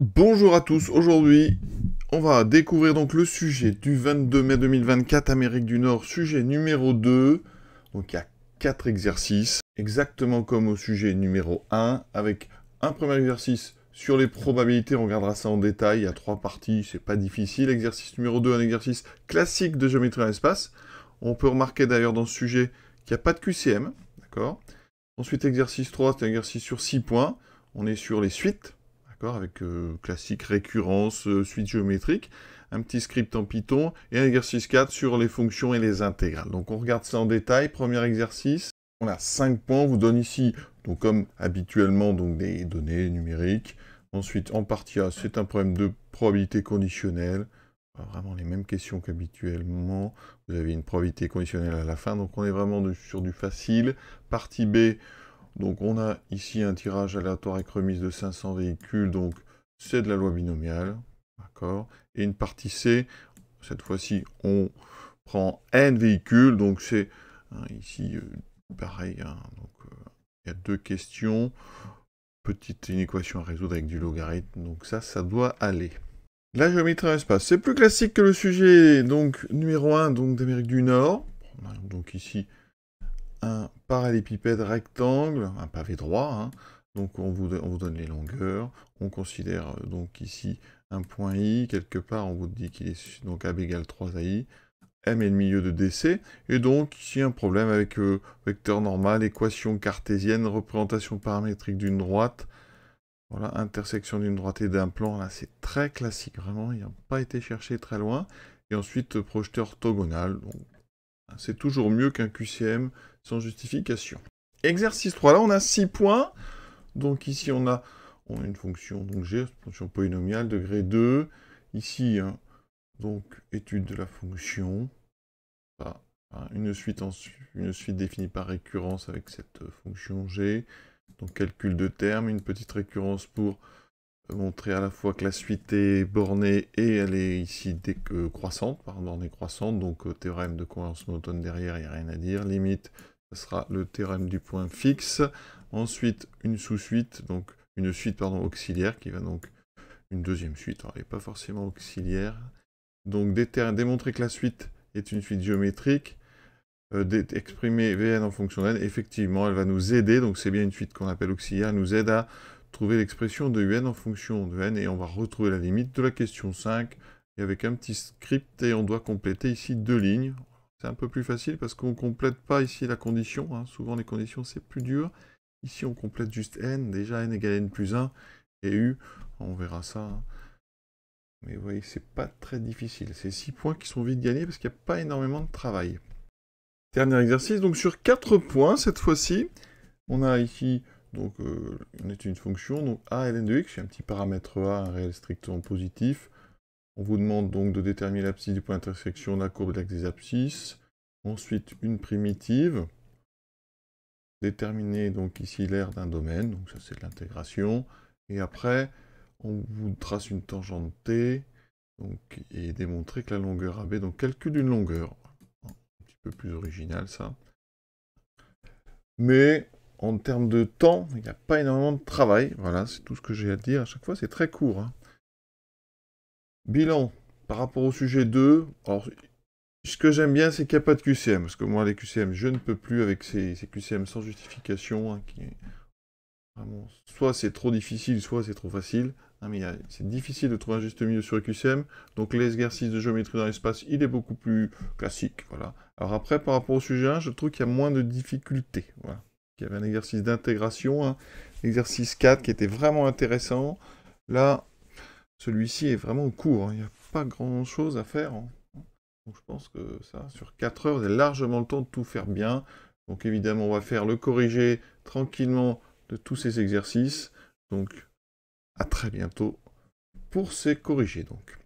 Bonjour à tous, aujourd'hui on va découvrir donc le sujet du 22 mai 2024 Amérique du Nord, sujet numéro 2. Donc il y a 4 exercices, exactement comme au sujet numéro 1, avec un premier exercice sur les probabilités, on regardera ça en détail, il y a 3 parties, c'est pas difficile. Exercice numéro 2, un exercice classique de géométrie dans l'espace. On peut remarquer d'ailleurs dans ce sujet qu'il n'y a pas de QCM, d'accord Ensuite exercice 3, c'est un exercice sur 6 points, on est sur les suites avec euh, classique récurrence, euh, suite géométrique, un petit script en Python et un exercice 4 sur les fonctions et les intégrales. Donc on regarde ça en détail. Premier exercice, on a 5 points, on vous donne ici, donc comme habituellement, donc des données numériques. Ensuite, en partie A, c'est un problème de probabilité conditionnelle. Vraiment les mêmes questions qu'habituellement. Vous avez une probabilité conditionnelle à la fin, donc on est vraiment sur du facile. Partie B, donc on a ici un tirage aléatoire avec remise de 500 véhicules, donc c'est de la loi binomiale, d'accord Et une partie C, cette fois-ci, on prend N véhicules, donc c'est hein, ici euh, pareil, hein. donc euh, il y a deux questions, petite inéquation équation à résoudre avec du logarithme, donc ça, ça doit aller. La géométrie un espace, c'est plus classique que le sujet, donc numéro 1, donc d'Amérique du Nord, donc ici un parallépipède rectangle, un pavé droit. Hein. Donc on vous, donne les longueurs. On considère euh, donc ici un point I. Quelque part, on vous dit qu'il est donc AB égale 3 ai M est le milieu de DC. Et donc ici un problème avec euh, vecteur normal, équation cartésienne, représentation paramétrique d'une droite. Voilà, intersection d'une droite et d'un plan. Là, c'est très classique, vraiment. Il n'a pas été cherché très loin. Et ensuite, projeté orthogonal. Donc c'est toujours mieux qu'un QCM sans justification. Exercice 3, là on a 6 points. Donc ici on a, une fonction donc g, fonction polynomiale, degré 2. Ici, hein, donc étude de la fonction. Une, suite une suite définie par récurrence avec cette euh, fonction g. Donc calcul de termes, une petite récurrence pour montrer à la fois que la suite est bornée et elle est ici décroissante, que croissante, par bornée croissante, donc euh, théorème de convergence monotone derrière, il n'y a rien à dire. Limite, ce sera le théorème du point fixe. Ensuite, une sous-suite, donc une suite pardon, auxiliaire qui va donc une deuxième suite, alors elle n'est pas forcément auxiliaire. Donc démontrer que la suite est une suite géométrique, euh, exprimer Vn en fonction n, effectivement, elle va nous aider, donc c'est bien une suite qu'on appelle auxiliaire, elle nous aide à trouver l'expression de un en fonction de n, et on va retrouver la limite de la question 5, et avec un petit script, et on doit compléter ici deux lignes. C'est un peu plus facile parce qu'on ne complète pas ici la condition, hein. souvent les conditions c'est plus dur. Ici on complète juste n, déjà n égale n plus 1, et u, on verra ça. Hein. Mais vous voyez, c'est pas très difficile. C'est 6 points qui sont vite gagnés parce qu'il n'y a pas énormément de travail. Dernier exercice, donc sur 4 points cette fois-ci. On a ici donc euh, on est une fonction, donc a ln de x, j'ai un petit paramètre a, un réel strictement positif. On vous demande donc de déterminer l'abscisse du point d'intersection de la courbe de l'axe des abscisses. Ensuite une primitive. Déterminer donc ici l'aire d'un domaine, donc ça c'est de l'intégration. Et après, on vous trace une tangente t, donc, et démontrer que la longueur AB, donc calcul d'une longueur. Un petit peu plus original ça. Mais en termes de temps, il n'y a pas énormément de travail. Voilà, c'est tout ce que j'ai à dire. À chaque fois, c'est très court. Hein. Bilan par rapport au sujet 2. Alors, ce que j'aime bien, c'est qu'il n'y a pas de QCM. Parce que moi, les QCM, je ne peux plus avec ces, QCM sans justification. Hein, soit c'est trop difficile, soit c'est trop facile. mais c'est difficile de trouver un juste milieu sur les QCM. Donc, l'exercice de géométrie dans l'espace, il est beaucoup plus classique. Voilà. Alors après, par rapport au sujet 1, je trouve qu'il y a moins de difficultés. Voilà. Il y avait un exercice d'intégration, l'exercice exercice 4 qui était vraiment intéressant. Là, celui-ci est vraiment court, hein. il n'y a pas grand-chose à faire. Hein. je pense que ça, sur 4 heures, vous avez largement le temps de tout faire bien. Donc évidemment, on va faire le corriger tranquillement de tous ces exercices. Donc à très bientôt pour ces corrigés. Donc.